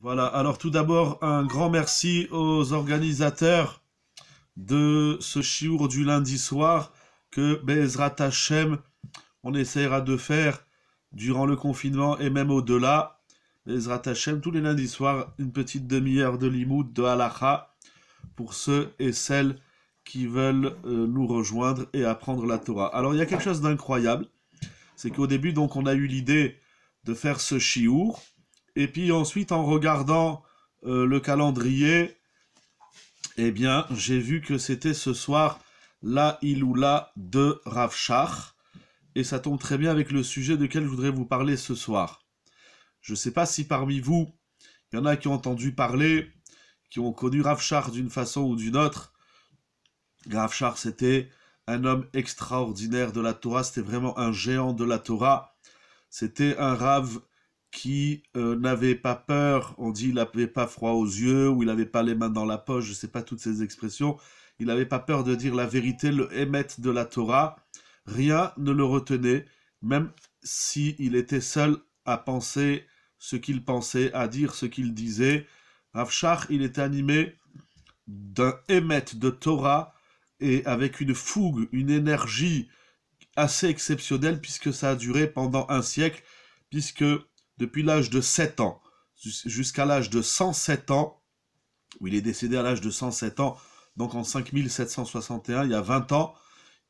Voilà, alors tout d'abord, un grand merci aux organisateurs de ce chiour du lundi soir que Bezrat Hashem, on essaiera de faire durant le confinement et même au-delà. Bezrat Hashem, tous les lundis soirs, une petite demi-heure de limoud, de halacha, pour ceux et celles qui veulent euh, nous rejoindre et apprendre la Torah. Alors il y a quelque chose d'incroyable, c'est qu'au début, donc, on a eu l'idée de faire ce chiour, et puis ensuite, en regardant euh, le calendrier, eh bien, j'ai vu que c'était ce soir la Iloula de Ravchar. Et ça tombe très bien avec le sujet dequel je voudrais vous parler ce soir. Je ne sais pas si parmi vous, il y en a qui ont entendu parler, qui ont connu Ravchar d'une façon ou d'une autre. Ravchar, c'était un homme extraordinaire de la Torah, c'était vraiment un géant de la Torah. C'était un Rav qui euh, n'avait pas peur, on dit il n'avait pas froid aux yeux ou il n'avait pas les mains dans la poche, je ne sais pas toutes ces expressions, il n'avait pas peur de dire la vérité, le émet de la Torah, rien ne le retenait, même s'il il était seul à penser ce qu'il pensait, à dire ce qu'il disait. Avshar, il était animé d'un émet de Torah et avec une fougue, une énergie assez exceptionnelle puisque ça a duré pendant un siècle, puisque depuis l'âge de 7 ans jusqu'à l'âge de 107 ans, où il est décédé à l'âge de 107 ans, donc en 5761, il y a 20 ans,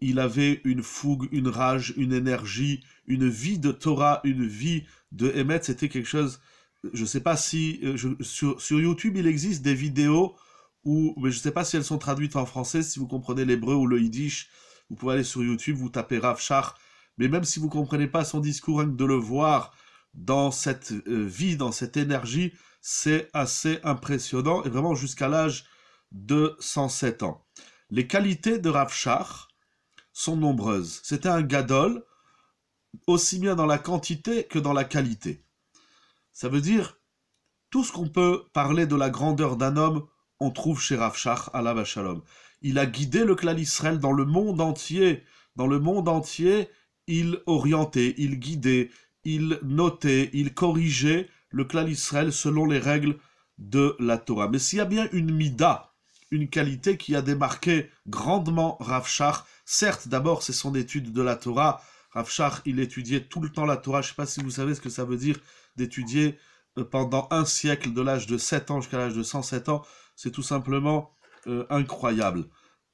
il avait une fougue, une rage, une énergie, une vie de Torah, une vie de Emmet, c'était quelque chose, je ne sais pas si, euh, sur, YouTube il existe des vidéos où, mais je ne sais pas si elles sont traduites en français, si vous comprenez l'hébreu ou le yiddish, vous pouvez aller sur YouTube, vous tapez Rav mais même si vous ne comprenez pas son discours, rien de le voir, dans cette euh, vie, dans cette énergie, c'est assez impressionnant, et vraiment jusqu'à l'âge de 107 ans. Les qualités de Rav sont nombreuses. C'était un gadol, aussi bien dans la quantité que dans la qualité. Ça veut dire, tout ce qu'on peut parler de la grandeur d'un homme, on trouve chez Rav Shach, la Shalom. Il a guidé le clan Israël dans le monde entier. Dans le monde entier, il orientait, il guidait, il notait, il corrigeait le clan Israël selon les règles de la Torah. Mais s'il y a bien une mida, une qualité qui a démarqué grandement Rav certes d'abord c'est son étude de la Torah, Rav il étudiait tout le temps la Torah, je ne sais pas si vous savez ce que ça veut dire d'étudier euh, pendant un siècle, de l'âge de 7 ans jusqu'à l'âge de 107 ans, c'est tout simplement euh, incroyable.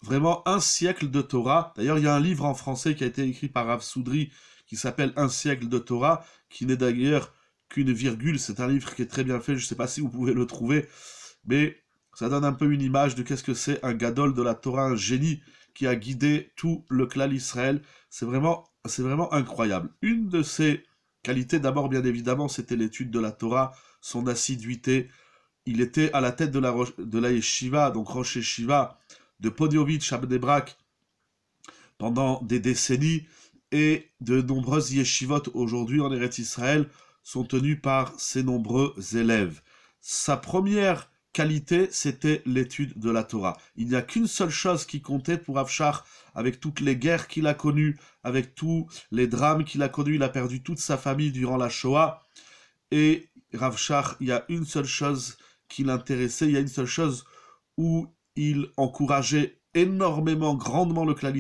Vraiment un siècle de Torah. D'ailleurs, il y a un livre en français qui a été écrit par Rav Soudri il s'appelle Un siècle de Torah, qui n'est d'ailleurs qu'une virgule. C'est un livre qui est très bien fait, je ne sais pas si vous pouvez le trouver, mais ça donne un peu une image de qu'est-ce que c'est un gadol de la Torah, un génie qui a guidé tout le clan Israël. C'est vraiment, c'est vraiment incroyable. Une de ses qualités, d'abord, bien évidemment, c'était l'étude de la Torah, son assiduité. Il était à la tête de la, de la Yeshiva, donc Roche Yeshiva, de Podiovitch à pendant des décennies et de nombreuses yeshivot aujourd'hui en Eretz Israël sont tenues par ses nombreux élèves. Sa première qualité, c'était l'étude de la Torah. Il n'y a qu'une seule chose qui comptait pour Ravchar, avec toutes les guerres qu'il a connues, avec tous les drames qu'il a connus, il a perdu toute sa famille durant la Shoah. Et Ravchar, il y a une seule chose qui l'intéressait, il y a une seule chose où il encourageait énormément, grandement le clan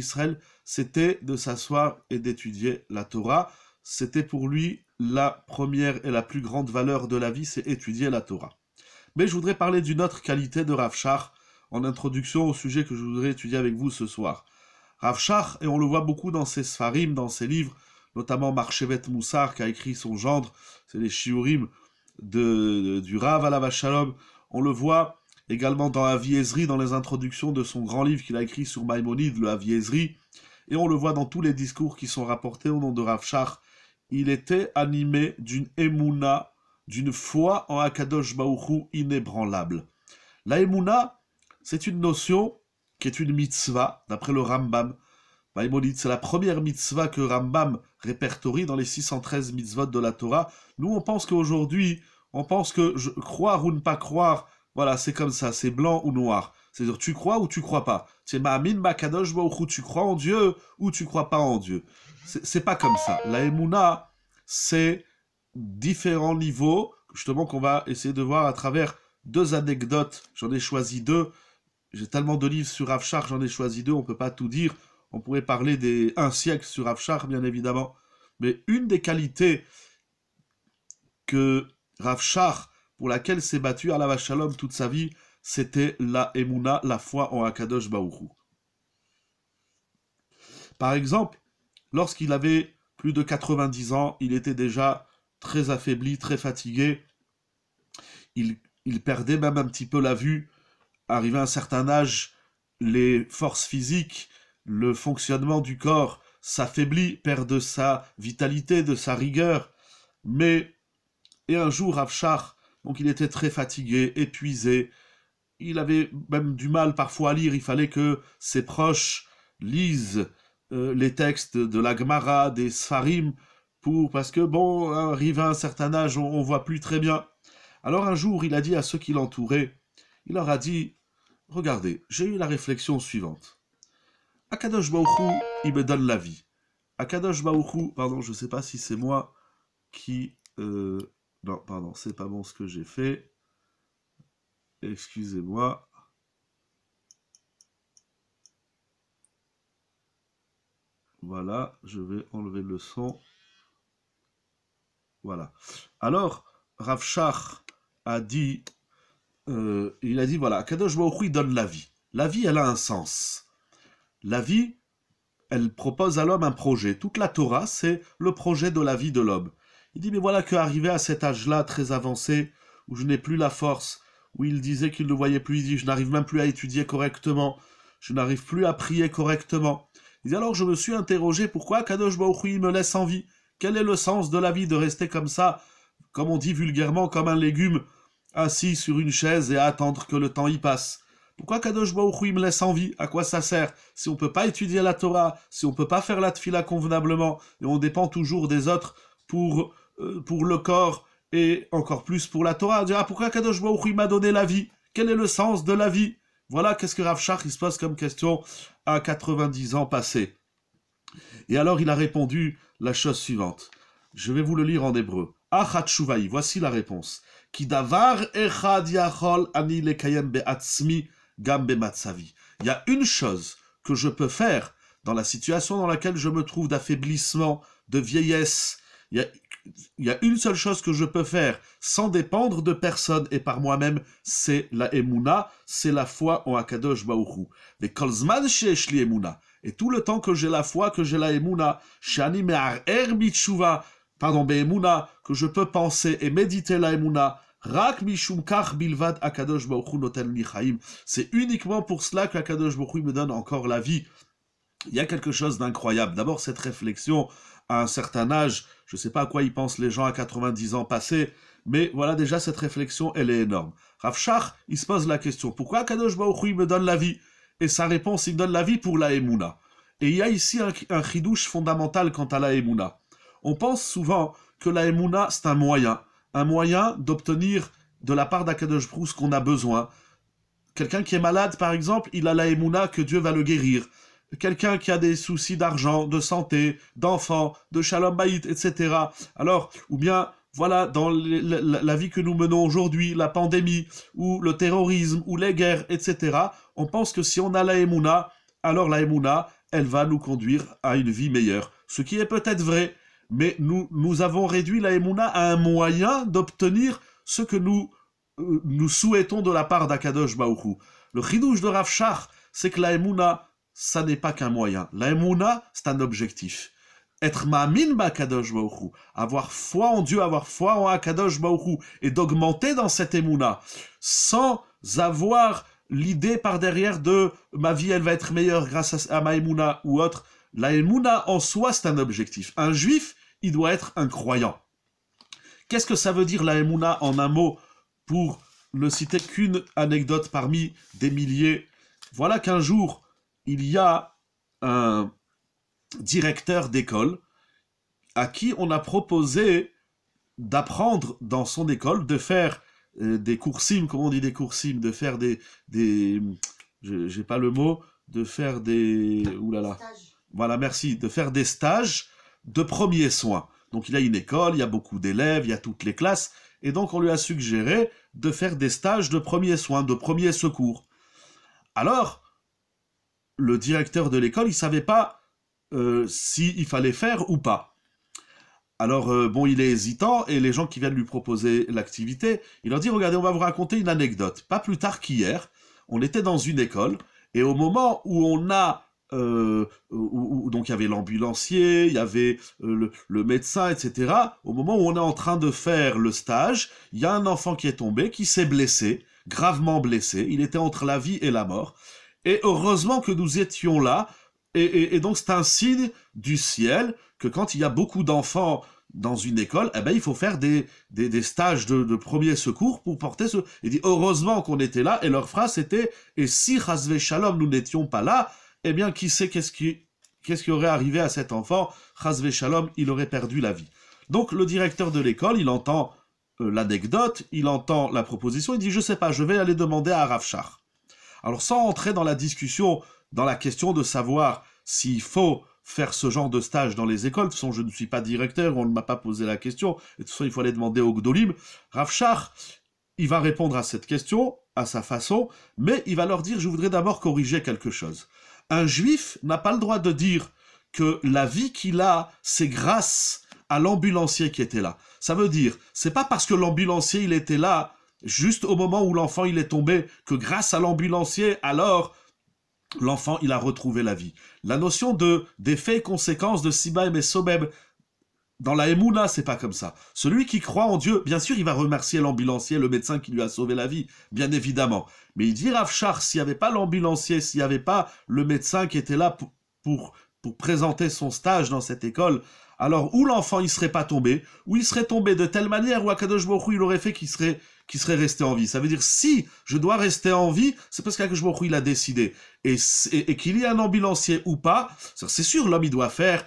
c'était de s'asseoir et d'étudier la Torah. C'était pour lui la première et la plus grande valeur de la vie, c'est étudier la Torah. Mais je voudrais parler d'une autre qualité de Rav en introduction au sujet que je voudrais étudier avec vous ce soir. Rav et on le voit beaucoup dans ses sfarim, dans ses livres, notamment Marchevet Moussar qui a écrit son gendre, c'est les shiurim du Rav à la Shalom, on le voit également dans Aviezri, dans les introductions de son grand livre qu'il a écrit sur Maïmonide, le Aviezri, et on le voit dans tous les discours qui sont rapportés au nom de Rav Il était animé d'une émouna, d'une foi en Akadosh Baouchou inébranlable. La émouna, c'est une notion qui est une mitzvah, d'après le Rambam. Maïmonide, c'est la première mitzvah que Rambam répertorie dans les 613 mitzvot de la Torah. Nous, on pense qu'aujourd'hui, on pense que je, croire ou ne pas croire, voilà, c'est comme ça, c'est blanc ou noir. C'est-à-dire, tu crois ou tu crois pas. C'est ma'amin, ou tu crois en Dieu ou tu crois pas en Dieu. C'est pas comme ça. La Emuna, c'est différents niveaux, justement, qu'on va essayer de voir à travers deux anecdotes. J'en ai choisi deux. J'ai tellement de livres sur Afshar, j'en ai choisi deux, on peut pas tout dire. On pourrait parler des un siècle sur Afshar, bien évidemment. Mais une des qualités que Rafshar pour laquelle s'est battu à la Shalom toute sa vie, c'était la Emouna, la foi en Akadosh Baourou. Par exemple, lorsqu'il avait plus de 90 ans, il était déjà très affaibli, très fatigué. Il, perdait même un petit peu la vue. Arrivé à un certain âge, les forces physiques, le fonctionnement du corps s'affaiblit, perd de sa vitalité, de sa rigueur. Mais, et un jour, Avchar donc il était très fatigué, épuisé. Il avait même du mal parfois à lire. Il fallait que ses proches lisent euh, les textes de la Gemara, des Sfarim, pour, parce que bon, hein, arrive à un certain âge, on, ne voit plus très bien. Alors un jour, il a dit à ceux qui l'entouraient, il leur a dit, regardez, j'ai eu la réflexion suivante. Akadosh Baouchou, il me donne la vie. Akadosh Baouchou, pardon, je ne sais pas si c'est moi qui euh, non, pardon, c'est pas bon ce que j'ai fait. Excusez-moi. Voilà, je vais enlever le son. Voilà. Alors, Ravchar a dit, euh, il a dit, voilà, Kadosh Baruch donne la vie. La vie, elle a un sens. La vie, elle propose à l'homme un projet. Toute la Torah, c'est le projet de la vie de l'homme. Il dit, mais voilà qu'arrivé à cet âge-là, très avancé, où je n'ai plus la force, où il disait qu'il ne voyait plus, il dit, je n'arrive même plus à étudier correctement, je n'arrive plus à prier correctement. Il dit, alors je me suis interrogé, pourquoi Kadosh Baruch me laisse en vie Quel est le sens de la vie de rester comme ça, comme on dit vulgairement, comme un légume, assis sur une chaise et à attendre que le temps y passe pourquoi Kadosh Baruch me laisse en vie À quoi ça sert Si on ne peut pas étudier la Torah, si on peut pas faire la tfila convenablement, et on dépend toujours des autres pour euh, pour le corps et encore plus pour la Torah. Dire, ah, pourquoi Kadosh Baruch m'a donné la vie Quel est le sens de la vie Voilà qu'est-ce que Rav Shach, il se pose comme question à 90 ans passés. Et alors il a répondu la chose suivante. Je vais vous le lire en hébreu. Achatshuvaï, voici la réponse. Kidavar ani gam Il y a une chose que je peux faire dans la situation dans laquelle je me trouve d'affaiblissement, de vieillesse. Il y a il y a une seule chose que je peux faire sans dépendre de personne et par moi-même, c'est la Emouna, c'est la foi en Akadosh Baourou. Mais Kolzman Sheshli Emouna, et tout le temps que j'ai la foi, que j'ai la Emouna, Shani pardon, Be'emouna, que je peux penser et méditer la Emouna, Rak Mishum Kach Bilvad Akadosh Baourou Notel mihaim c'est uniquement pour cela que Akadosh me donne encore la vie. Il y a quelque chose d'incroyable. D'abord, cette réflexion à un certain âge, je ne sais pas à quoi ils pensent les gens à 90 ans passés, mais voilà déjà cette réflexion, elle est énorme. Rav il se pose la question, pourquoi Kadosh Baruch me donne la vie Et sa réponse, il donne la vie pour la Et il y a ici un, un chidouche fondamental quant à la On pense souvent que la c'est un moyen, un moyen d'obtenir de la part d'Akadosh Baruch ce qu'on a besoin. Quelqu'un qui est malade, par exemple, il a la que Dieu va le guérir quelqu'un qui a des soucis d'argent, de santé, d'enfants, de shalom baït, etc. Alors, ou bien, voilà, dans la, vie que nous menons aujourd'hui, la pandémie, ou le terrorisme, ou les guerres, etc., on pense que si on a la Emouna, alors la Emouna, elle va nous conduire à une vie meilleure. Ce qui est peut-être vrai, mais nous, nous avons réduit la Emouna à un moyen d'obtenir ce que nous, euh, nous souhaitons de la part d'Akadosh Baoukou. Le chidouche de Shach, c'est que la Emouna, ça n'est pas qu'un moyen. La Emouna, c'est un objectif. Être ma ba'akadosh avoir foi en Dieu, avoir foi en Akadosh ma'ourou, et d'augmenter dans cette Emouna, sans avoir l'idée par derrière de ma vie elle va être meilleure grâce à, ma Emouna ou autre. La Emouna en soi, c'est un objectif. Un juif, il doit être un croyant. Qu'est-ce que ça veut dire la Emouna en un mot pour ne citer qu'une anecdote parmi des milliers Voilà qu'un jour, il y a un directeur d'école à qui on a proposé d'apprendre dans son école, de faire des euh, des coursimes, comment on dit des cours coursimes, de faire des... des j'ai pas le mot, de faire des... oulala. Voilà, merci. De faire des stages de premiers soins. Donc il y a une école, il y a beaucoup d'élèves, il y a toutes les classes, et donc on lui a suggéré de faire des stages de premiers soins, de premiers secours. Alors, le directeur de l'école, il savait pas euh, s'il fallait faire ou pas. Alors, euh, bon, il est hésitant, et les gens qui viennent lui proposer l'activité, il leur dit, regardez, on va vous raconter une anecdote. Pas plus tard qu'hier, on était dans une école, et au moment où on a... Euh, donc il y avait l'ambulancier, il y avait le, médecin, etc. Au moment où on est en train de faire le stage, il y a un enfant qui est tombé, qui s'est blessé, gravement blessé. Il était entre la vie et la mort. Et heureusement que nous étions là. Et, donc c'est un signe du ciel que quand il y a beaucoup d'enfants dans une école, eh ben, il faut faire des, des, stages de, premier secours pour porter ce... Il dit, heureusement qu'on était là, et leur phrase était, et si Razvé Shalom, nous n'étions pas là, eh bien, qui sait qu'est-ce qui, qu'est-ce qui aurait arrivé à cet enfant Razvé Shalom, il aurait perdu la vie. Donc, le directeur de l'école, il entend euh, l'anecdote, il entend la proposition, il dit, je sais pas, je vais aller demander à Rav alors sans entrer dans la discussion, dans la question de savoir s'il faut faire ce genre de stage dans les écoles, de toute façon je ne suis pas directeur, on ne m'a pas posé la question, et de toute façon il faut aller demander au Gdolim. Rafchar, il va répondre à cette question, à sa façon, mais il va leur dire je voudrais d'abord corriger quelque chose. Un juif n'a pas le droit de dire que la vie qu'il a, c'est grâce à l'ambulancier qui était là. Ça veut dire, c'est pas parce que l'ambulancier il était là juste au moment où l'enfant il est tombé, que grâce à l'ambulancier, alors l'enfant il a retrouvé la vie. La notion de des et conséquences de Sibaim et Sobeb, dans la Emouna, c'est pas comme ça. Celui qui croit en Dieu, bien sûr, il va remercier l'ambulancier, le médecin qui lui a sauvé la vie, bien évidemment. Mais il dit Rafchar, s'il n'y avait pas l'ambulancier, s'il n'y avait pas le médecin qui était là pour, pour présenter son stage dans cette école, alors ou l'enfant il serait pas tombé, ou il serait tombé de telle manière ou Akadosh il aurait fait qu'il serait, serait resté en vie. Ça veut dire si je dois rester en vie, c'est parce qu'Akadosh il a décidé. Et, qu'il y ait un ambulancier ou pas, c'est sûr, l'homme il doit faire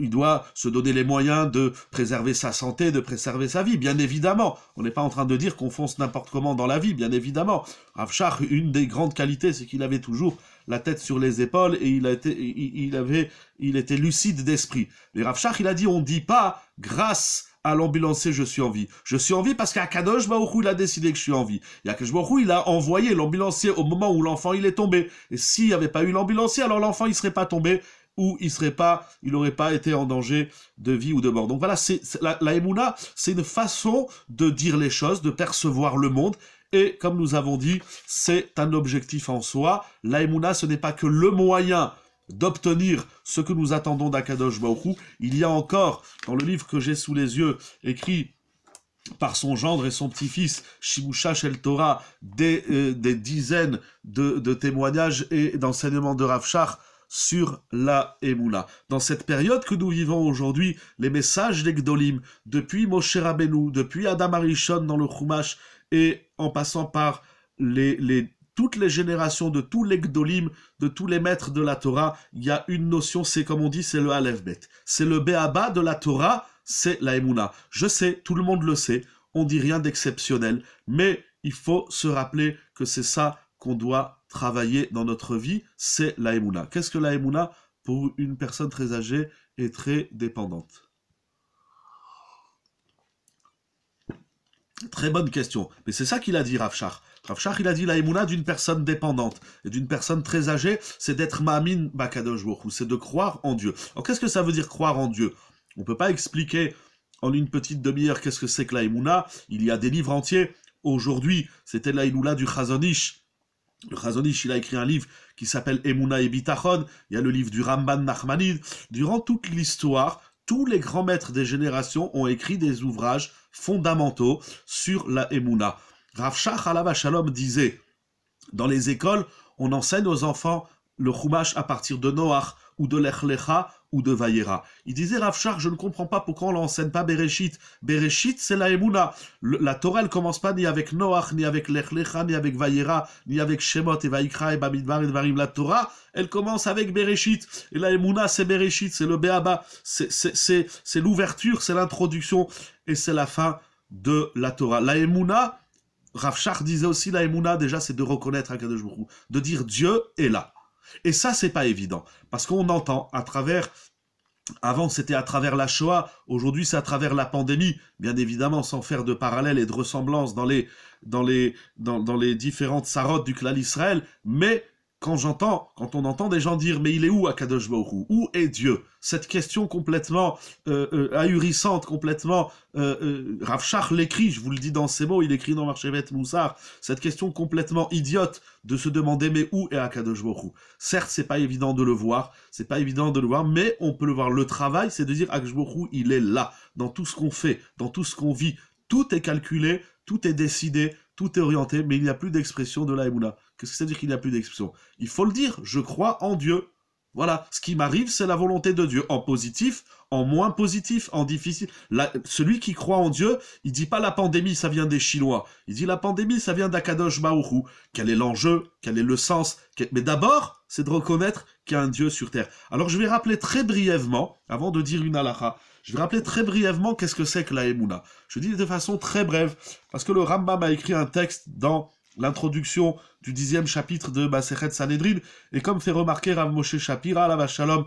il doit se donner les moyens de préserver sa santé, de préserver sa vie, bien évidemment. On n'est pas en train de dire qu'on fonce n'importe comment dans la vie, bien évidemment. Chach, une des grandes qualités, c'est qu'il avait toujours la tête sur les épaules et il, a été, il, avait, il était lucide d'esprit. Mais Rav il a dit, on ne dit pas grâce à l'ambulancier, je suis en vie. Je suis en vie parce qu'à Baruchou, il a décidé que je suis en vie. à Baruchou, il a envoyé l'ambulancier au moment où l'enfant, il est tombé. Et s'il n'y avait pas eu l'ambulancier, alors l'enfant, il serait pas tombé ou il serait pas, il n'aurait pas été en danger de vie ou de mort. Donc voilà, c'est la, la c'est une façon de dire les choses, de percevoir le monde et comme nous avons dit, c'est un objectif en soi. La Emouna, ce n'est pas que le moyen d'obtenir ce que nous attendons d'Akadosh Baoukou. Il y a encore, dans le livre que j'ai sous les yeux, écrit par son gendre et son petit-fils, Shimusha Shel Torah, des, euh, dizaines de, témoignages et d'enseignements de Ravchar sur la Emouna. Dans cette période que nous vivons aujourd'hui, les messages des Gdolim, depuis Moshe Rabbeinu, depuis Adam Arishon dans le Chumash, et en passant par toutes les générations de tous les gdolim, de tous les maîtres de la Torah, il y a une notion, c'est comme on dit, c'est le bet. C'est le béaba de la Torah, c'est la Emouna. Je sais, tout le monde le sait, on dit rien d'exceptionnel, mais il faut se rappeler que c'est ça qu'on doit travailler dans notre vie, c'est la Emouna. Qu'est-ce que la Emouna pour une personne très âgée et très dépendante Très bonne question. Mais c'est ça qu'il a dit, Rafshar. Rafshar, il a dit la d'une personne dépendante et d'une personne très âgée, c'est d'être ma'amin bakadosh ou c'est de croire en Dieu. Alors qu'est-ce que ça veut dire croire en Dieu On ne peut pas expliquer en une petite demi-heure qu'est-ce que c'est que la Il y a des livres entiers. Aujourd'hui, c'était la du Chazonish. Le Chazonish, il a écrit un livre qui s'appelle Emouna et Bitachon. Il y a le livre du Ramban Nachmanid. Durant toute l'histoire, tous les grands maîtres des générations ont écrit des ouvrages fondamentaux sur la Emouna. Rav Shach la Shalom disait Dans les écoles, on enseigne aux enfants le Chumash à partir de Noach ou de l'Echlecha ou de Vaïra. Il disait Rav je ne comprends pas pourquoi on l'enseigne pas Bereshit. Bereshit, c'est la Emouna. La Torah, elle commence pas ni avec Noach, ni avec Lechlecha, ni avec Vaïra, ni avec Shemot et Vaïkra et Bamidbar et Varim. La Torah, elle commence avec Bereshit. Et la Emouna, c'est Bereshit, c'est le Béaba, c'est l'ouverture, c'est l'introduction et c'est la fin de la Torah. La Emouna, Rav disait aussi la Emouna, déjà, c'est de reconnaître de dire Dieu est là. Et ça, c'est pas évident. Parce qu'on entend à travers avant, c'était à travers la Shoah, aujourd'hui, c'est à travers la pandémie, bien évidemment, sans faire de parallèles et de ressemblance dans les, dans les, dans, dans les différentes sarotes du clan Israël, mais quand j'entends, quand on entend des gens dire mais il est où Akadosh Baruch Où est Dieu Cette question complètement euh, euh, ahurissante, complètement euh, euh, Rav Shach l'écrit, je vous le dis dans ses mots, il écrit dans Marchevet Moussar, cette question complètement idiote de se demander mais où est Akadosh Baruch Certes, c'est pas évident de le voir, c'est pas évident de le voir, mais on peut le voir. Le travail, c'est de dire Akadosh il est là dans tout ce qu'on fait, dans tout ce qu'on vit. Tout est calculé, tout est décidé, tout est orienté, mais il n'y a plus d'expression de la Qu'est-ce que ça veut dire qu'il n'y a plus d'exception Il faut le dire, je crois en Dieu. Voilà, ce qui m'arrive, c'est la volonté de Dieu, en positif, en moins positif, en difficile. celui qui croit en Dieu, il dit pas la pandémie, ça vient des Chinois. Il dit la pandémie, ça vient d'Akadosh Maourou. Quel est l'enjeu Quel est le sens Mais d'abord, c'est de reconnaître qu'il y a un Dieu sur terre. Alors je vais rappeler très brièvement, avant de dire une halakha, je vais rappeler très brièvement qu'est-ce que c'est que la Emouna. Je dis de façon très brève, parce que le Rambam a écrit un texte dans l'introduction du dixième chapitre de Maseret Sanhedrin, et comme fait remarquer Rav Moshe Shapira, la Shalom,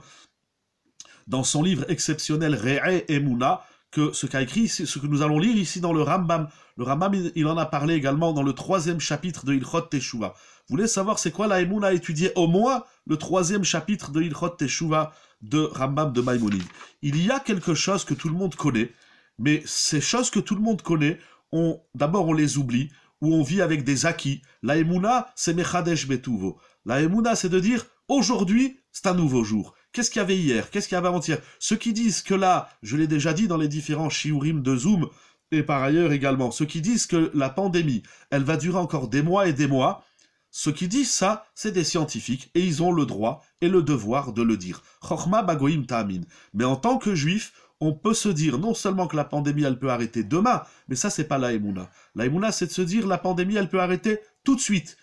dans son livre exceptionnel Re'e Emuna, que ce qu'a écrit, ce que nous allons lire ici dans le Rambam. Le Rambam, il, en a parlé également dans le troisième chapitre de Ilchot Teshuvah. Vous voulez savoir c'est quoi la a étudié au moins le troisième chapitre de Ilchot Teshuvah de Rambam de Maïmonide. Il y a quelque chose que tout le monde connaît, mais ces choses que tout le monde connaît, d'abord on les oublie, où on vit avec des acquis. La Emouna, c'est Mechadesh Betuvo. La Emouna, c'est de dire, aujourd'hui, c'est un nouveau jour. Qu'est-ce qu'il y avait hier Qu'est-ce qu'il y avait avant-hier Ceux qui disent que là, je l'ai déjà dit dans les différents shiurim de Zoom, et par ailleurs également, ceux qui disent que la pandémie, elle va durer encore des mois et des mois, ceux qui disent ça, c'est des scientifiques, et ils ont le droit et le devoir de le dire. Chorma bagoim tamin. Mais en tant que juif, on peut se dire non seulement que la pandémie, elle peut arrêter demain, mais ça, c'est pas la Emouna. La c'est de se dire la pandémie, elle peut arrêter tout de suite.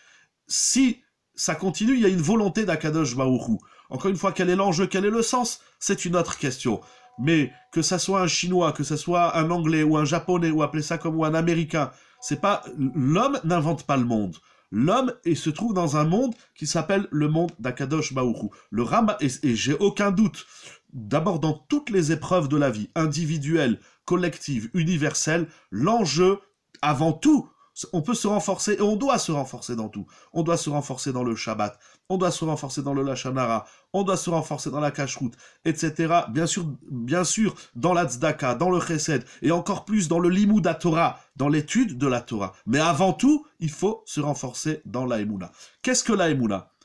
Si ça continue, il y a une volonté d'Akadosh Baourou. Encore une fois, quel est l'enjeu, quel est le sens C'est une autre question. Mais que ça soit un Chinois, que ce soit un Anglais ou un Japonais, ou appelez ça comme un Américain, c'est pas l'homme n'invente pas le monde. L'homme se trouve dans un monde qui s'appelle le monde d'Akadosh Baourou. Le rama, et j'ai aucun doute d'abord dans toutes les épreuves de la vie, individuelle, collective, universelle, l'enjeu, avant tout, on peut se renforcer et on doit se renforcer dans tout. On doit se renforcer dans le Shabbat, on doit se renforcer dans le Lachanara, on doit se renforcer dans la cacheroute, etc. Bien sûr, bien sûr, dans la dans le chesed, et encore plus dans le Limouda Torah, dans l'étude de la Torah. Mais avant tout, il faut se renforcer dans la Qu'est-ce que la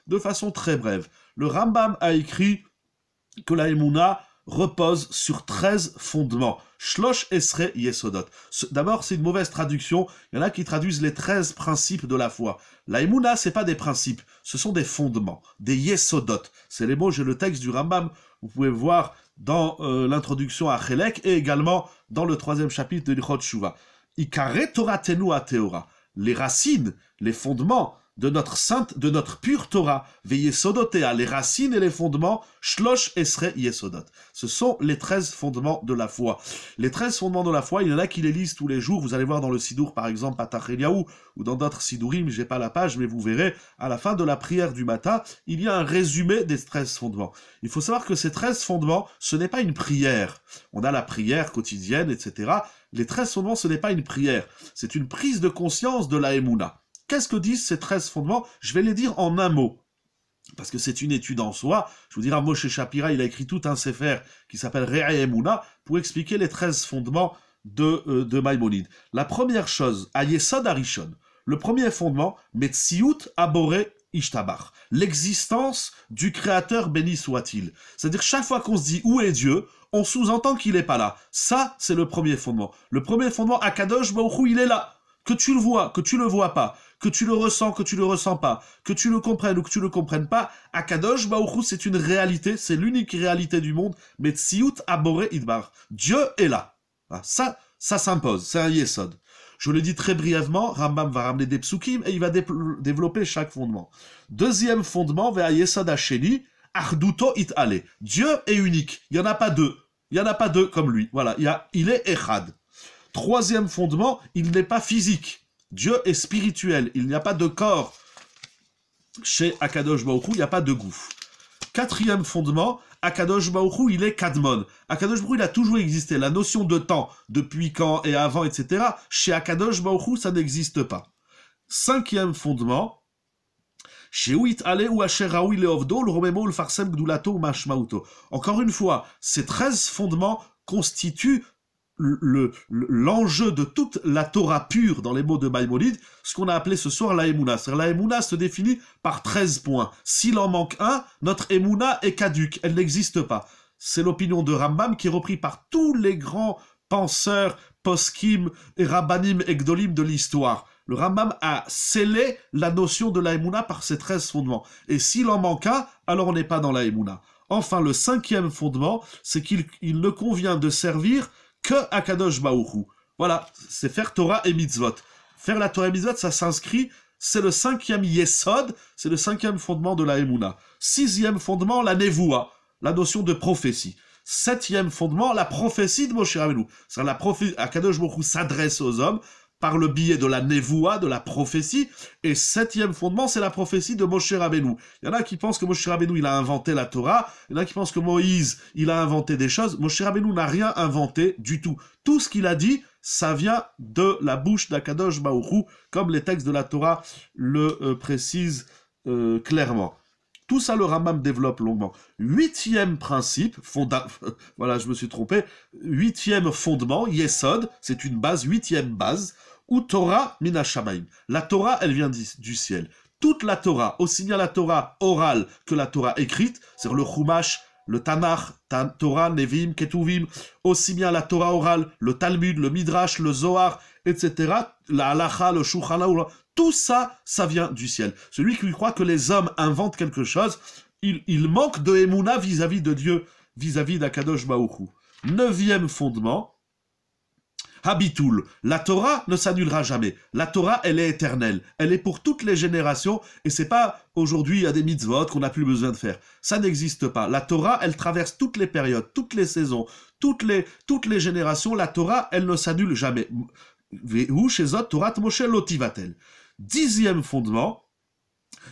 De façon très brève, le Rambam a écrit que la repose sur 13 fondements. Shlosh Esre Yesodot. D'abord, c'est une mauvaise traduction. Il y en a qui traduisent les 13 principes de la foi. La Emouna, c'est pas des principes, ce sont des fondements, des Yesodot. C'est les mots, j'ai le texte du Rambam. Vous pouvez voir dans euh, l'introduction à Chelek et également dans le troisième chapitre de l'Ichot Shuva. Ikare Torah théora Les racines, les fondements de notre sainte, de notre pure Torah, veillez à hein, les racines et les fondements, Shlosh Esre Yesodot. Ce sont les 13 fondements de la foi. Les 13 fondements de la foi, il y en a qui les lisent tous les jours, vous allez voir dans le Sidour, par exemple, Pataché ou dans d'autres Sidourim, j'ai pas la page, mais vous verrez, à la fin de la prière du matin, il y a un résumé des 13 fondements. Il faut savoir que ces 13 fondements, ce n'est pas une prière. On a la prière quotidienne, etc. Les 13 fondements, ce n'est pas une prière. C'est une prise de conscience de la Qu'est-ce que disent ces 13 fondements Je vais les dire en un mot, parce que c'est une étude en soi. Je vous dirai, Moshe Shapira, il a écrit tout un sefer qui s'appelle Re'emuna, pour expliquer les 13 fondements euh, de, Maïmonide. La première chose, Ayesod Arishon, le premier fondement, Metsiut Abore Ishtabach, l'existence du Créateur béni soit-il. C'est-à-dire chaque fois qu'on se dit où est Dieu, on sous-entend qu'il n'est pas là. Ça, c'est le premier fondement. Le premier fondement, Akadosh Kadosh, il est là. Que tu le vois, que tu le vois pas que tu le ressens, que tu le ressens pas, que tu le comprennes ou que tu le comprennes pas, Akadosh Baouchou, c'est une réalité, c'est l'unique réalité du monde, mais Tziout Abore Idbar. Dieu est là. Ah, ça, ça s'impose, c'est un yesod. Je le dis très brièvement, Rambam va ramener des psukim et il va développer chaque fondement. Deuxième fondement, vers Yesod Hasheni, Arduto It Ale. Dieu est unique, il n'y en a pas deux. Il n'y en a pas deux comme lui. Voilà, il, il est Echad. Troisième fondement, il n'est pas physique. Dieu est spirituel. Il n'y a pas de corps chez Akadosh Baruch il n'y a pas de gouffre. Quatrième fondement, Akadosh Baruch il est Kadmon. Akadosh Baruch il a toujours existé. La notion de temps, depuis quand et avant, etc., chez Akadosh Baruch ça n'existe pas. Cinquième fondement, chez Farsem encore une fois, ces treize fondements constituent l'enjeu le, de toute la Torah pure dans les mots de Maïmonide, ce qu'on a appelé ce soir la Emouna. La Emouna se définit par 13 points. S'il en manque un, notre Emouna est caduque, elle n'existe pas. C'est l'opinion de Rambam qui est repris par tous les grands penseurs poskim, et rabbanim et gdolim de l'histoire. Le Rambam a scellé la notion de la Emouna par ses 13 fondements. Et s'il en manque un, alors on n'est pas dans la Emouna. Enfin, le cinquième fondement, c'est qu'il ne convient de servir que Akadosh Voilà, c'est faire Torah et mitzvot. Faire la Torah et mitzvot, ça s'inscrit, c'est le cinquième yesod, c'est le cinquième fondement de la Emouna. Sixième fondement, la Nevoua, la notion de prophétie. Septième fondement, la prophétie de Moshe Rabbeinu. C'est la prophétie, Akadosh Baruch s'adresse aux hommes par le biais de la Nevoua de la prophétie. Et septième fondement, c'est la prophétie de Moshe Rabbeinu. Il y en a qui pensent que Moshe Rabbeinu, il a inventé la Torah. Il y en a qui pensent que Moïse, il a inventé des choses. Moshe Rabbeinu n'a rien inventé du tout. Tout ce qu'il a dit, ça vient de la bouche d'Akadosh Baourou, comme les textes de la Torah le euh, précisent euh, clairement. Tout ça, le Ramam développe longuement. Huitième principe, voilà, je me suis trompé. Huitième fondement, Yesod, c'est une base, huitième base ou Torah minashamaim. La Torah, elle vient du ciel. Toute la Torah, aussi bien la Torah orale que la Torah écrite, c'est-à-dire le Chumash, le Tanakh, Torah, Nevim, Ketuvim, aussi bien la Torah orale, le Talmud, le Midrash, le Zohar, etc., la Halacha, le Shulchan tout ça, ça vient du ciel. Celui qui croit que les hommes inventent quelque chose, il, manque de Emouna vis-à-vis de Dieu, vis-à-vis d'Akadosh Baoukou. Neuvième fondement, Habitoul, la Torah ne s'annulera jamais. La Torah, elle est éternelle. Elle est pour toutes les générations et c'est pas aujourd'hui il y a des mitzvot qu'on n'a plus besoin de faire. Ça n'existe pas. La Torah, elle traverse toutes les périodes, toutes les saisons, toutes les, toutes les générations. La Torah, elle ne s'annule jamais. Ou chez autres, Torah Moshe Lotivatel. Dixième fondement,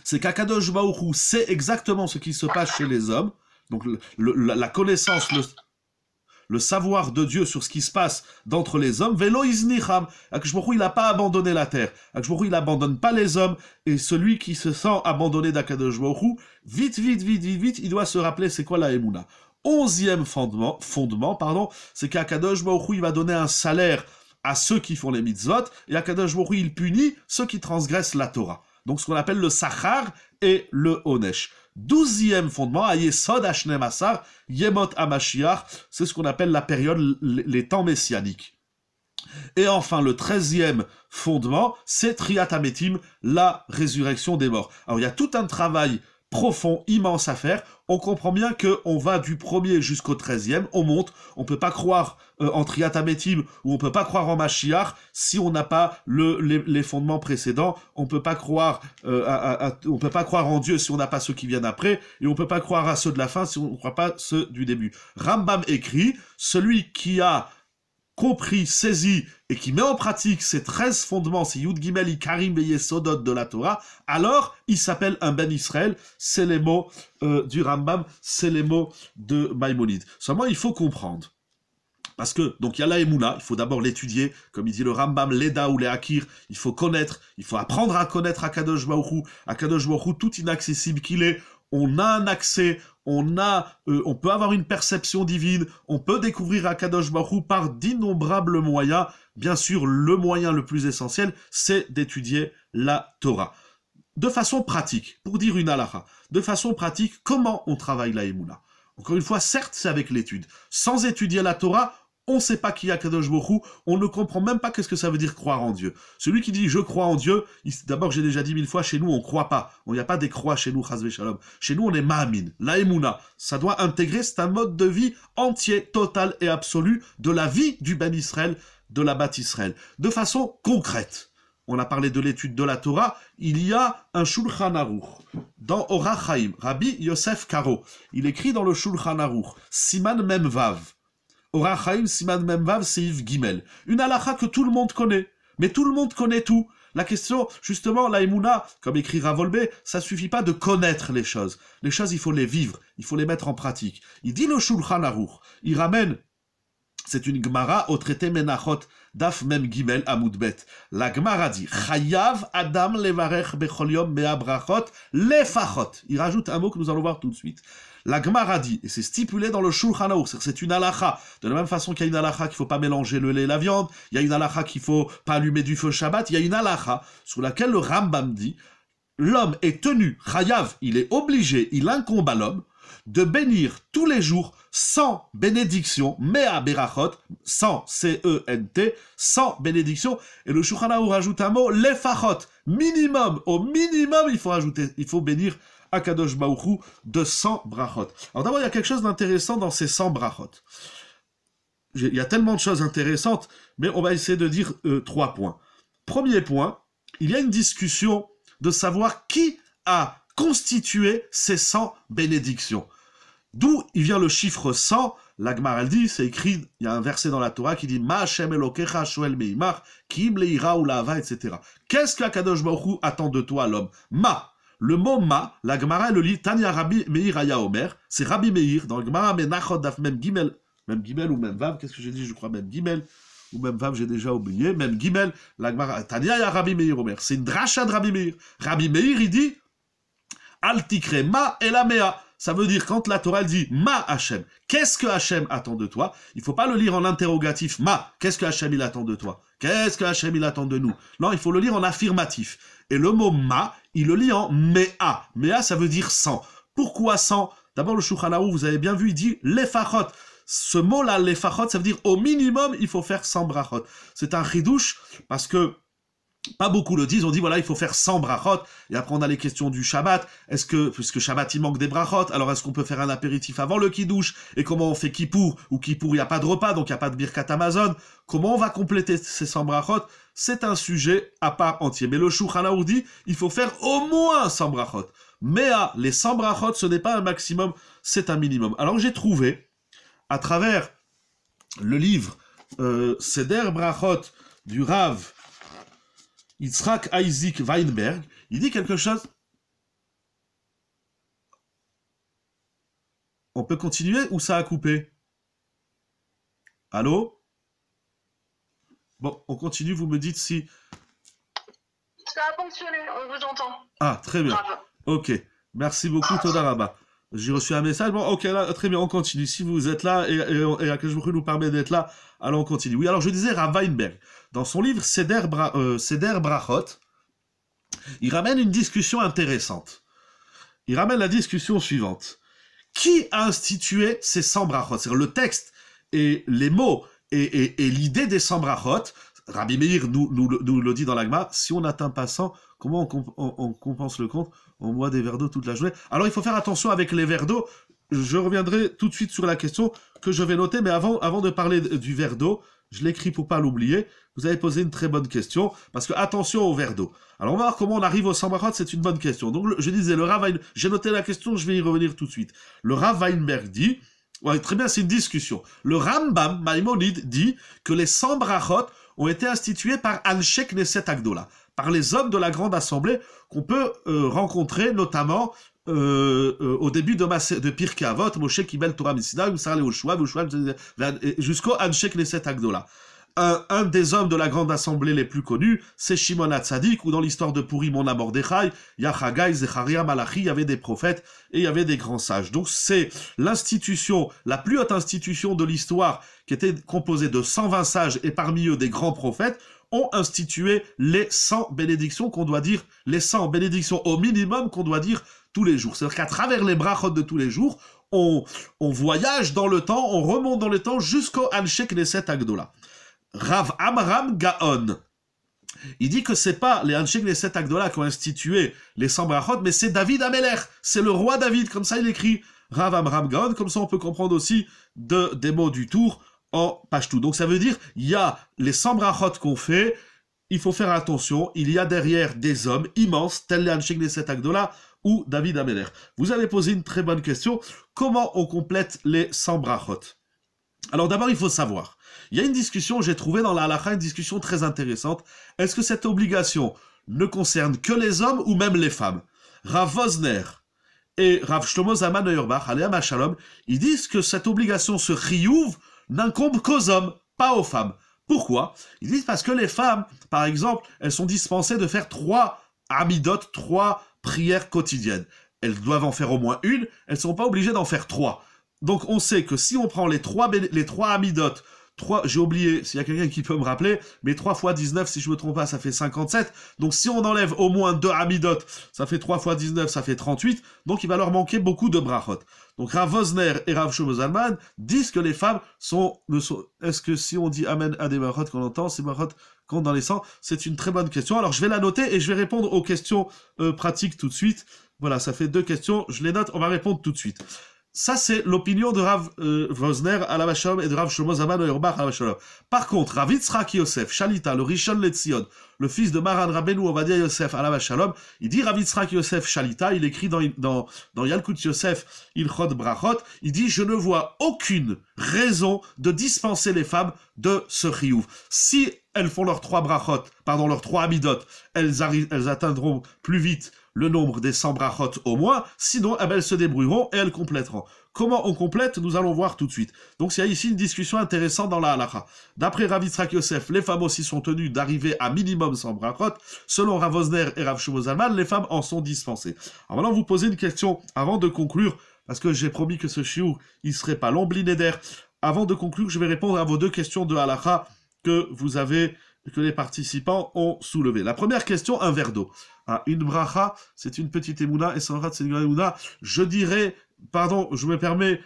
c'est qu'Akadosh Hu sait exactement ce qui se passe chez les hommes. Donc la connaissance, le, le savoir de Dieu sur ce qui se passe d'entre les hommes, Velo Iznicham, il n'a pas abandonné la terre, Akshbohu il n'abandonne pas les hommes, et celui qui se sent abandonné d'Akadosh vite, vite, vite, vite, vite, il doit se rappeler c'est quoi la Emouna. Onzième fondement, fondement pardon, c'est qu'Akadosh il va donner un salaire à ceux qui font les mitzvot, et Akadosh il punit ceux qui transgressent la Torah. Donc ce qu'on appelle le Sachar et le Onesh. Douzième fondement, Ayesod Hashnem Yemot Amashiach, c'est ce qu'on appelle la période, les temps messianiques. Et enfin, le treizième fondement, c'est ametim, la résurrection des morts. Alors il y a tout un travail profond, immense affaire, On comprend bien que on va du premier jusqu'au treizième, on monte, on peut pas croire euh, en Triatametim ou on peut pas croire en Machiar si on n'a pas le, les, fondements précédents, on peut pas croire euh, on peut pas croire en Dieu si on n'a pas ceux qui viennent après et on peut pas croire à ceux de la fin si on ne croit pas ceux du début. Rambam écrit celui qui a compris, saisi et qui met en pratique ces 13 fondements, ces Yud Gimeli, Karim et Yesodot de la Torah, alors il s'appelle un Ben Israël. C'est les mots euh, du Rambam, c'est les mots de Maïmonide. Seulement, il faut comprendre. Parce que, donc il y a la il faut d'abord l'étudier, comme il dit le Rambam, l'Eda ou les Hakir, il faut connaître, il faut apprendre à connaître Akadosh Baruch Hu, Akadosh tout inaccessible qu'il est, on a un accès, on euh, on peut avoir une perception divine, on peut découvrir Akadosh Baruch par d'innombrables moyens. Bien sûr, le moyen le plus essentiel, c'est d'étudier la Torah. De façon pratique, pour dire une halakha, de façon pratique, comment on travaille la Emouna Encore une fois, certes, c'est avec l'étude. Sans étudier la Torah, on ne sait pas qui a Kadosh Bokhu, on ne comprend même pas qu'est-ce que ça veut dire croire en Dieu. Celui qui dit je crois en Dieu, d'abord j'ai déjà dit mille fois, chez nous on croit pas, On n'y a pas des croix chez nous, Chazve Shalom. Chez nous on est Ma'amin, la Ça doit intégrer, c'est un mode de vie entier, total et absolu de la vie du Ben Israël, de la Bat Israël, de façon concrète. On a parlé de l'étude de la Torah. Il y a un Shulchan Aruch dans Chaim, Rabbi Yosef Karo. Il écrit dans le Shulchan Aruch, Siman Memvav. Orachaim Siman Memvav Gimel. Une halakha que tout le monde connaît, mais tout le monde connaît tout. La question, justement, la comme écrit Ravolbe ça suffit pas de connaître les choses. Les choses, il faut les vivre, il faut les mettre en pratique. Il dit le Shulchan Aruch, il ramène c'est une Gemara au traité Menachot, Daf Mem Gimel Amudbet. La Gemara dit Chayav Adam Levarech Becholiom Lefachot. Il rajoute un mot que nous allons voir tout de suite. La Gemara dit, et c'est stipulé dans le Shulchan Aruch, c'est une halacha. De la même façon qu'il y a une halacha qu'il ne faut pas mélanger le lait et la viande, il y a une halacha qu'il ne faut pas allumer du feu Shabbat, il y a une halacha sous laquelle le Rambam dit l'homme est tenu, Chayav, il est obligé, il incombe à l'homme de bénir tous les jours sans bénédiction, à berachot, sans C-E-N-T, sans bénédiction. Et le Shulchan rajoute un mot, lefachot, minimum, au minimum, il faut ajouter il faut bénir Akadosh Baouchou de 100 brachot. Alors d'abord, il y a quelque chose d'intéressant dans ces 100 brachot. Il y a tellement de choses intéressantes, mais on va essayer de dire euh, trois points. Premier point, il y a une discussion de savoir qui a constituer ces 100 bénédictions. D'où il vient le chiffre 100. L'Agmar, elle dit, c'est écrit, il y a un verset dans la Torah qui dit Ma etc. Qu'est-ce qu'Akadosh Baruch attend de toi, l'homme Ma le mot ma, la le lit Tania Rabbi Meir Omer, c'est Rabbi Meir dans Gemara même Daf Gimel, même Gimel ou même Vav, qu'est-ce que j'ai dit Je crois même Gimel ou même Vav, j'ai déjà oublié, même Gimel, la Gemara Rabbi Meir Omer, c'est une dracha de Rabbi Meir. Rabbi Meir il dit Altikre, ma elamea. Ça veut dire, quand la Torah dit ma Hachem, qu'est-ce que Hachem attend de toi Il faut pas le lire en interrogatif, ma, qu'est-ce que Hachem il attend de toi Qu'est-ce que Hachem il attend de nous Non, il faut le lire en affirmatif. Et le mot ma, il le lit en mea. Mea, ça veut dire sans Pourquoi sans D'abord, le Shouchanaou, vous avez bien vu, il dit l'efachot. Ce mot-là, l'efachot, ça veut dire au minimum, il faut faire 100 brachot. C'est un ridouche parce que pas beaucoup le disent, on dit voilà, il faut faire 100 brachot, et après on a les questions du Shabbat, est-ce que, puisque Shabbat il manque des brachot, alors est-ce qu'on peut faire un apéritif avant le kidouche, et comment on fait kippour, ou kippour il n'y a pas de repas, donc il n'y a pas de birkat Amazon, comment on va compléter ces 100 brachot, c'est un sujet à part entier. Mais le Shouchanaou dit, il faut faire au moins 100 brachot. Mais ah, les 100 brachot, ce n'est pas un maximum, c'est un minimum. Alors j'ai trouvé, à travers le livre euh, Seder Brachot du Rav, Yitzhak Isaac Weinberg, il dit quelque chose. On peut continuer ou ça a coupé Allô Bon, on continue, vous me dites si... Ça a fonctionné, on vous entend. Ah, très bien. Ok, merci beaucoup, ah, Todaraba. J'ai reçu un message. Bon, ok, très bien, on continue. Si vous êtes là et, et, et vous nous permet d'être là, alors on continue. Oui, alors je disais Rav Weinberg, dans son livre euh, Seder, Brachot, il ramène une discussion intéressante. Il ramène la discussion suivante. Qui a institué ces 100 brachot C'est-à-dire le texte et les mots et, l'idée des 100 brachot. Rabbi Meir nous, nous le dit dans l'agma, si on n'atteint pas 100, Comment on, compense le compte On boit des verres d'eau toute la journée. Alors il faut faire attention avec les verres d'eau. Je reviendrai tout de suite sur la question que je vais noter, mais avant, avant de parler du verre d'eau, je l'écris pour pas l'oublier. Vous avez posé une très bonne question, parce que attention au verre d'eau. Alors on va voir comment on arrive au sambrachot, c'est une bonne question. Donc je disais, le Rav j'ai noté la question, je vais y revenir tout de suite. Le Rav Weinberg dit, ouais, très bien, c'est une discussion. Le Rambam Maimonide dit que les Sambrachot ont été institués par Anshek Neset Agdola par les hommes de la Grande Assemblée qu'on peut euh, rencontrer notamment euh, euh, au début de, de Pirkei Avot, Moshe Kibel Torah Misina, Oshua, jusqu'au Shek Neset Agdola. Un, des hommes de la Grande Assemblée les plus connus, c'est Shimon Hatzadik, Ou dans l'histoire de Pourri, mon de d'Echai, Zecharia, Malachi, il y avait des prophètes et il y avait des grands sages. Donc c'est l'institution, la plus haute institution de l'histoire, qui était composée de 120 sages et parmi eux des grands prophètes, ont institué les 100 bénédictions qu'on doit dire, les 100 bénédictions au minimum qu'on doit dire tous les jours. C'est-à-dire qu'à travers les brachot de tous les jours, on, voyage dans le temps, on remonte dans le temps jusqu'au Anshek Neset Agdola. Rav Amram Gaon. Il dit que c'est pas les Anshek Neset Agdola qui ont institué les 100 brachot, mais c'est David Ameler. C'est le roi David, comme ça il écrit. Rav Amram Gaon, comme ça on peut comprendre aussi de, des mots du tour, en tout Donc ça veut dire, il y a les 100 brachot qu'on fait, il faut faire attention, il y a derrière des hommes immenses, tel les Hanchik ou David Ameler. Vous avez posé une très bonne question, comment on complète les 100 brachot Alors d'abord, il faut savoir, il y a une discussion, j'ai trouvé dans la halakha une discussion très intéressante, est-ce que cette obligation ne concerne que les hommes ou même les femmes Rav Vosner et Rav Shlomo Zaman Neuerbach, Shalom, ils disent que cette obligation, se riouvre, n'incombe qu'aux hommes, pas aux femmes. Pourquoi Ils disent parce que les femmes, par exemple, elles sont dispensées de faire trois amidotes, trois prières quotidiennes. Elles doivent en faire au moins une, elles ne sont pas obligées d'en faire trois. Donc on sait que si on prend les trois, les trois amidotes, trois, j'ai oublié, s'il y a quelqu'un qui peut me rappeler, mais 3 fois 19, si je me trompe pas, ça fait 57. Donc si on enlève au moins deux amidotes, ça fait 3 fois 19, ça fait 38. Donc il va leur manquer beaucoup de brachot. Donc Rav Vosner et Rav Shubozalman disent que les femmes sont... sont Est-ce que si on dit Amen à des marottes qu'on entend, ces marottes comptent dans les sangs C'est une très bonne question. Alors je vais la noter et je vais répondre aux questions euh, pratiques tout de suite. Voilà, ça fait deux questions. Je les note, on va répondre tout de suite. Ça, c'est l'opinion de Rav euh, Vosner à la et de Rav Shlomo à la Par contre, Rav Yosef, Shalita, le Rishon Letzion, le fils de Maran Rabenu Ovadia Yosef à la Vachalom, il dit Rav Yosef Shalita, il écrit dans, Yalkut Yosef Il Ilchot Brachot, il dit Je ne vois aucune raison de dispenser les femmes de ce Riouv. Si elles font leurs trois brachot, pardon, leurs trois amidot, elles atteindront plus vite le nombre des 100 au moins, sinon eh ben, elles se débrouilleront et elles compléteront. Comment on complète, nous allons voir tout de suite. Donc il y a ici une discussion intéressante dans la halakha. D'après Rav Yosef, les femmes aussi sont tenues d'arriver à minimum 100 Selon Rav Osner et Rav Zalman, les femmes en sont dispensées. Alors maintenant, vous posez une question avant de conclure, parce que j'ai promis que ce shiur, il serait pas long, d'air. Avant de conclure, je vais répondre à vos deux questions de halakha que vous avez que les participants ont soulevé. La première question, un verre d'eau. Ah, une bracha, c'est une petite émouna, et sans c'est une grande émouna. Je dirais, pardon, je me permets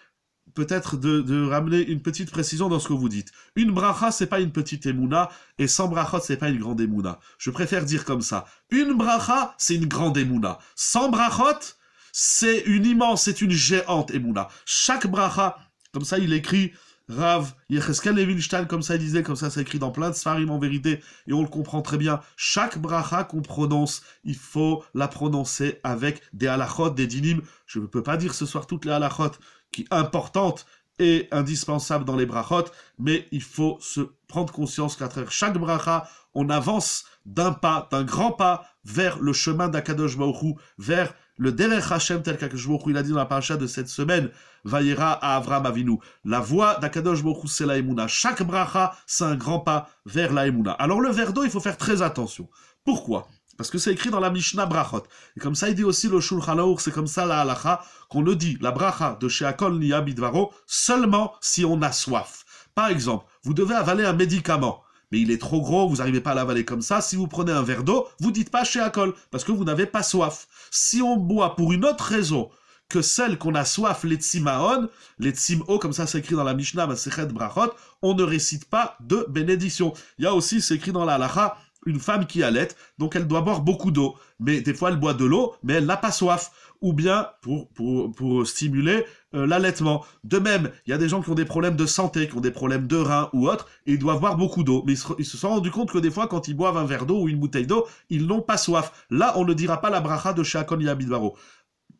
peut-être de, ramener une petite précision dans ce que vous dites. Une bracha, c'est pas une petite émouna, et sans bracha, c'est pas une grande émouna. Je préfère dire comme ça. Une bracha, c'est une grande émouna. Sans brachot, c'est une immense, c'est une géante émouna. Chaque bracha, comme ça il écrit Rav Yecheskel Levinstein, comme ça il disait, comme ça c'est écrit dans plein de Sfarim en vérité, et on le comprend très bien. Chaque bracha qu'on prononce, il faut la prononcer avec des halachot, des dinim. Je ne peux pas dire ce soir toutes les halachot qui importantes et indispensables dans les brachot, mais il faut se prendre conscience qu'à travers chaque bracha, on avance d'un pas, d'un grand pas vers le chemin d'Akadosh Baruch vers le Derech Hashem tel qu'Akadosh il a dit dans la paracha de cette semaine, vaillera à Avram Avinu. La voix d'Akadosh Baruch c'est la Chaque bracha, c'est un grand pas vers la Alors le verre d'eau, il faut faire très attention. Pourquoi parce que c'est écrit dans la Mishnah Brachot. Et comme ça, il dit aussi le Shulchan c'est comme ça la halacha, qu'on le dit, la bracha de chez Akol Niyabidvaro, seulement si on a soif. Par exemple, vous devez avaler un médicament mais il est trop gros, vous n'arrivez pas à l'avaler comme ça. Si vous prenez un verre d'eau, vous dites pas chez Acol, parce que vous n'avez pas soif. Si on boit pour une autre raison que celle qu'on a soif, les tzimaon, les tsimo comme ça s'écrit dans la Mishnah, Brachot, on ne récite pas de bénédiction. Il y a aussi, c'est écrit dans la halacha, une femme qui allait, donc elle doit boire beaucoup d'eau. Mais des fois, elle boit de l'eau, mais elle n'a pas soif ou bien pour, pour, pour stimuler euh, l'allaitement. De même, il y a des gens qui ont des problèmes de santé, qui ont des problèmes de reins ou autres, et ils doivent boire beaucoup d'eau. Mais ils se, sont rendus compte que des fois, quand ils boivent un verre d'eau ou une bouteille d'eau, ils n'ont pas soif. Là, on ne dira pas la bracha de Shakon Yabidbaro.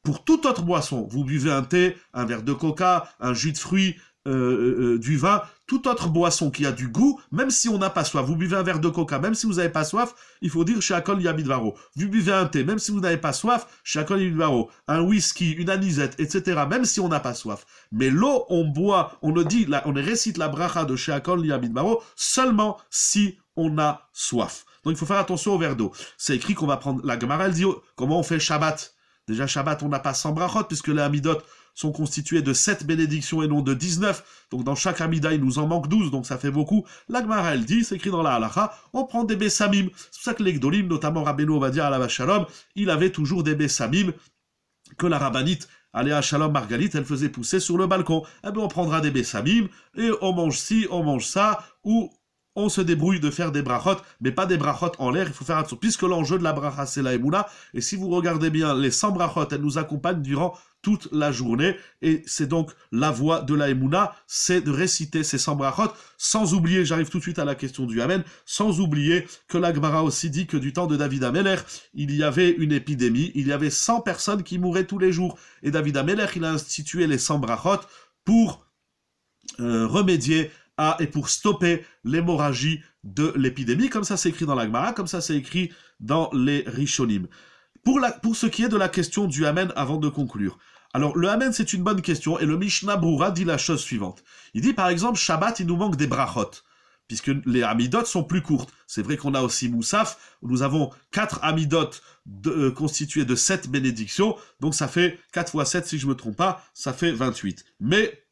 Pour toute autre boisson, vous buvez un thé, un verre de coca, un jus de fruits, euh, euh, euh, du vin, toute autre boisson qui a du goût, même si on n'a pas soif. Vous buvez un verre de coca, même si vous n'avez pas soif, il faut dire Shakol Yamidvaro. Vous buvez un thé, même si vous n'avez pas soif, Shakol Yamidvaro. Un whisky, une anisette, etc., même si on n'a pas soif. Mais l'eau, on boit, on le dit, on récite la bracha de Shakol Baro seulement si on a soif. Donc il faut faire attention au verre d'eau. C'est écrit qu'on va prendre, la Gemara, elle dit comment on fait Shabbat. Déjà, Shabbat, on n'a pas 100 brachot, puisque les amidotes, sont constitués de sept bénédictions et non de 19. Donc dans chaque Amida, il nous en manque 12, donc ça fait beaucoup. L'Agmara, elle dit, c'est écrit dans la Halacha, on prend des Bessamim. C'est pour ça que l'Egdolim, notamment va dire à la Vachalom, il avait toujours des Bessamim que la Rabbanite à Shalom Margalit, elle faisait pousser sur le balcon. Eh bien, on prendra des bessamim et on mange ci, on mange ça, ou on se débrouille de faire des brachot, mais pas des brachot en l'air, il faut faire attention, puisque l'enjeu de la bracha, c'est la et si vous regardez bien, les 100 brachot, elles nous accompagnent durant toute la journée, et c'est donc la voie de la émoula, c'est de réciter ces 100 brachot, sans oublier, j'arrive tout de suite à la question du Amen, sans oublier que l'Agmara aussi dit que du temps de David Ameler, il y avait une épidémie, il y avait 100 personnes qui mouraient tous les jours, et David Ameler il a institué les 100 brachot pour euh, remédier et pour stopper l'hémorragie de l'épidémie, comme ça c'est écrit dans l'Agmara, comme ça c'est écrit dans les Rishonim. Pour, la, pour ce qui est de la question du Amen avant de conclure, alors, le Amen, c'est une bonne question, et le Mishnah Brura dit la chose suivante. Il dit, par exemple, Shabbat, il nous manque des brachot, puisque les amidotes sont plus courtes. C'est vrai qu'on a aussi Moussaf, nous avons quatre amidotes euh, constituées de sept bénédictions, donc ça fait 4 fois 7, si je me trompe pas, ça fait 28. Mais,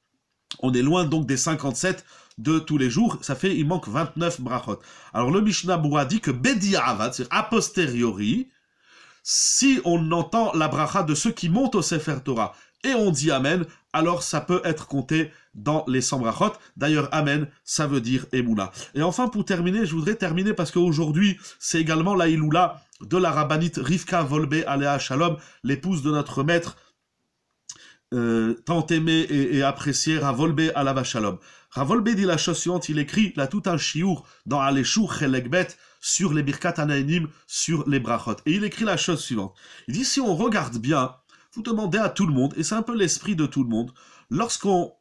on est loin donc des 57 de tous les jours, ça fait, il manque 29 brachot. Alors le Mishnah Boura dit que Bediavad, cest à a posteriori, si on entend la bracha de ceux qui montent au Sefer Torah et on dit Amen, alors ça peut être compté dans les 100 brachot. D'ailleurs, Amen, ça veut dire Emoula Et enfin, pour terminer, je voudrais terminer parce qu'aujourd'hui, c'est également la Iloula de la rabbinite Rivka Volbe Alea Shalom, l'épouse de notre maître, euh, tant aimé et, et apprécié, Volbe Alava Shalom. Ravol la chose suivante, il écrit la tout un shiur dans Alechou, Chelekbet sur les Birkat sur les Brachot. Et il écrit la chose suivante. Il dit, si on regarde bien, vous demandez à tout le monde, et c'est un peu l'esprit de tout le monde, lorsqu'on,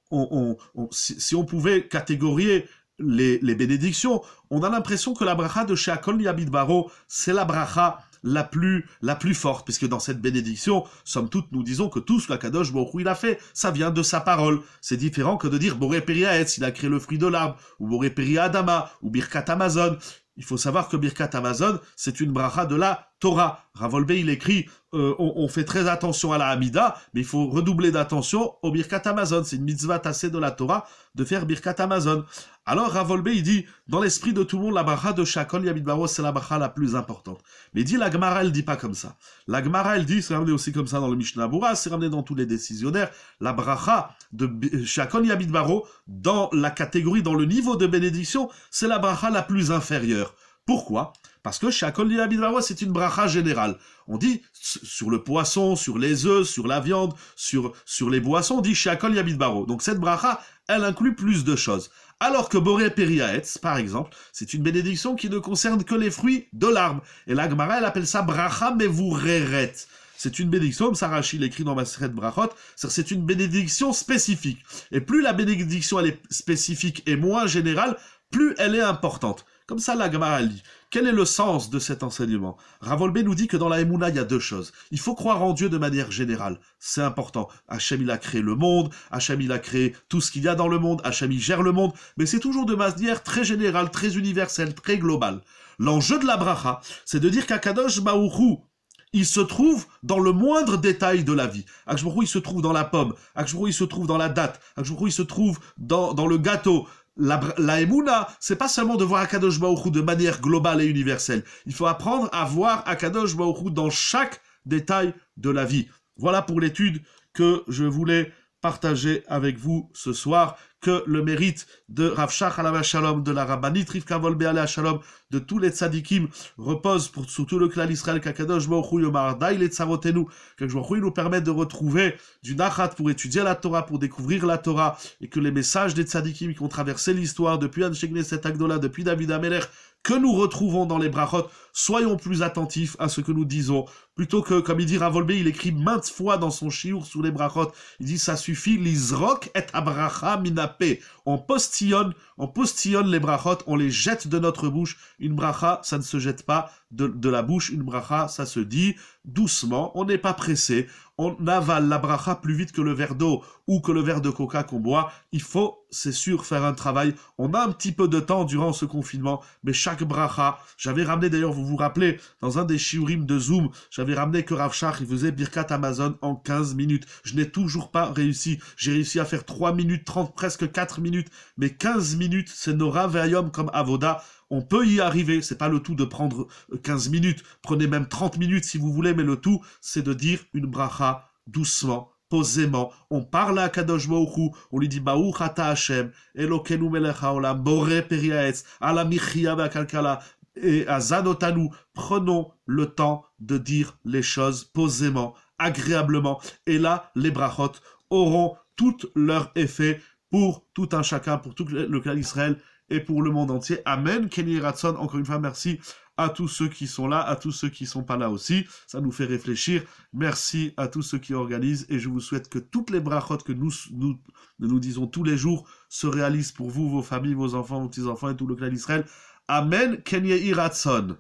si, on pouvait catégorier les, bénédictions, on a l'impression que la bracha de Sheakol Yabid Baro, c'est la bracha la plus, la plus forte, puisque dans cette bénédiction, somme toute, nous disons que tout ce qu'Akadosh Baruch il a fait, ça vient de sa parole. C'est différent que de dire Boré Periaetz, il a créé le fruit de l'arbre, ou Boré Adama, ou Birkat Amazon. Il faut savoir que Birkat Amazon, c'est une bracha de la Torah. Ravolbe, il écrit, euh, on, on, fait très attention à la Hamida, mais il faut redoubler d'attention au Birkat Amazon. C'est une mitzvah tassée de la Torah de faire Birkat Amazon. Alors Ravolbe, il dit, dans l'esprit de tout le monde, la bracha de Shakol Baro, c'est la bracha la plus importante. Mais il dit, la Gemara, elle dit pas comme ça. La Gemara, elle dit, c'est ramené aussi comme ça dans le Mishnah Bura, c'est ramené dans tous les décisionnaires, la bracha de Shakol Baro, dans la catégorie, dans le niveau de bénédiction, c'est la bracha la plus inférieure. Pourquoi Parce que Shakol Baro, c'est une bracha générale. On dit, sur le poisson, sur les œufs, sur la viande, sur, sur les boissons, on dit Shakol Baro. Donc cette bracha, elle inclut plus de choses. Alors que Boré Periaetz, par exemple, c'est une bénédiction qui ne concerne que les fruits de l'arbre. Et l'Agmara, elle appelle ça bracha Mevureret. C'est une bénédiction, Sarachi l'écrit dans Masret Brachot, c'est une bénédiction spécifique. Et plus la bénédiction elle est spécifique et moins générale, plus elle est importante. Comme ça, l'Agmara dit. Quel est le sens de cet enseignement Ravolbe nous dit que dans la Emouna, il y a deux choses. Il faut croire en Dieu de manière générale. C'est important. Hachem, il a créé le monde. Hachem, il a créé tout ce qu'il y a dans le monde. Hachem, il gère le monde. Mais c'est toujours de manière très générale, très universelle, très globale. L'enjeu de la bracha, c'est de dire qu'Akadosh maourou il se trouve dans le moindre détail de la vie. Akshbourou, il se trouve dans la pomme. Akshbourou, il se trouve dans la date. Akshbourou, il se trouve dans le gâteau la, la ce c'est pas seulement de voir Akadosh Baruch de manière globale et universelle. Il faut apprendre à voir Akadosh Baruch dans chaque détail de la vie. Voilà pour l'étude que je voulais partager avec vous ce soir que le mérite de Rav Shach Shalom, de la Rabbanit Rivka Volbe Shalom, de tous les tzadikim repose pour, sur tout le clan Israël Kakadosh Baruch Yomar Daïl et Tzavotenu. Kakadosh nous permet de retrouver du nachat pour étudier la Torah, pour découvrir la Torah, et que les messages des tzadikim qui ont traversé l'histoire depuis Anshegnes et Agdola, depuis David Amelech, que nous retrouvons dans les brachot, Soyons plus attentifs à ce que nous disons. Plutôt que, comme il dit Ravolbe, il écrit maintes fois dans son chiour sous les brachot, il dit ça suffit, l'isrok et abracha minapé. On postillonne, on postillonne les brachot, on les jette de notre bouche. Une bracha, ça ne se jette pas de, la bouche, une bracha, ça se dit doucement, on n'est pas pressé, on avale la bracha plus vite que le verre d'eau ou que le verre de coca qu'on boit. Il faut, c'est sûr, faire un travail. On a un petit peu de temps durant ce confinement, mais chaque bracha, j'avais ramené d'ailleurs, vous vous rappelez, dans un des shiurim de Zoom, j'avais ramené que Rav il faisait Birkat Amazon en 15 minutes. Je n'ai toujours pas réussi. J'ai réussi à faire 3 minutes 30, presque 4 minutes. Mais 15 minutes, c'est Nora Veayom comme Avoda. On peut y arriver. C'est pas le tout de prendre 15 euh, minutes. Prenez même 30 minutes si vous voulez, mais le tout, c'est de dire une bracha doucement, posément. On parle à Kadosh Baruchu, on lui dit Baruch Hashem, Elokenu melech Olam, Bore periaetz, ala michia kalkala, et à Zanotanou, prenons le temps de dire les choses posément, agréablement. Et là, les brachot auront tout leur effet pour tout un chacun, pour tout le clan d'Israël et pour le monde entier. Amen. Kenny Ratson, encore une fois, merci à tous ceux qui sont là, à tous ceux qui ne sont pas là aussi. Ça nous fait réfléchir. Merci à tous ceux qui organisent et je vous souhaite que toutes les brachotes que nous, nous, nous disons tous les jours se réalisent pour vous, vos familles, vos enfants, vos petits-enfants et tout le clan d'Israël. Amen Kenye Iratson.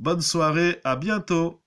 Bonne soirée, à bientôt.